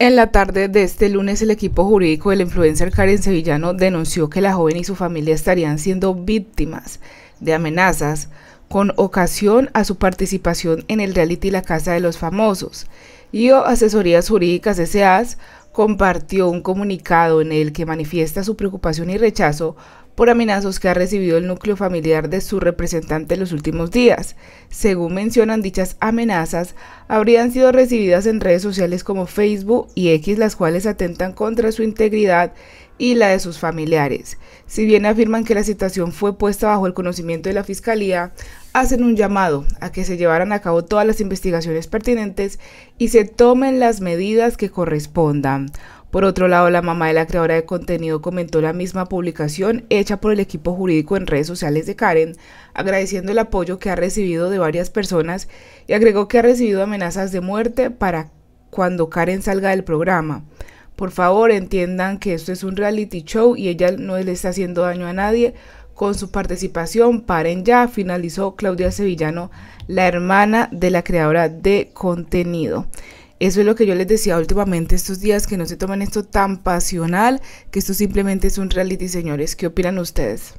En la tarde de este lunes, el equipo jurídico del influencer Karen Sevillano denunció que la joven y su familia estarían siendo víctimas de amenazas con ocasión a su participación en el reality La Casa de los Famosos. o Asesorías Jurídicas S.A.S. compartió un comunicado en el que manifiesta su preocupación y rechazo por amenazos que ha recibido el núcleo familiar de su representante en los últimos días. Según mencionan, dichas amenazas habrían sido recibidas en redes sociales como Facebook y X, las cuales atentan contra su integridad y la de sus familiares. Si bien afirman que la situación fue puesta bajo el conocimiento de la Fiscalía, hacen un llamado a que se llevaran a cabo todas las investigaciones pertinentes y se tomen las medidas que correspondan. Por otro lado, la mamá de la creadora de contenido comentó la misma publicación hecha por el equipo jurídico en redes sociales de Karen, agradeciendo el apoyo que ha recibido de varias personas y agregó que ha recibido amenazas de muerte para cuando Karen salga del programa. Por favor, entiendan que esto es un reality show y ella no le está haciendo daño a nadie. Con su participación, paren ya, finalizó Claudia Sevillano, la hermana de la creadora de contenido. Eso es lo que yo les decía últimamente estos días, que no se tomen esto tan pasional, que esto simplemente es un reality, señores. ¿Qué opinan ustedes?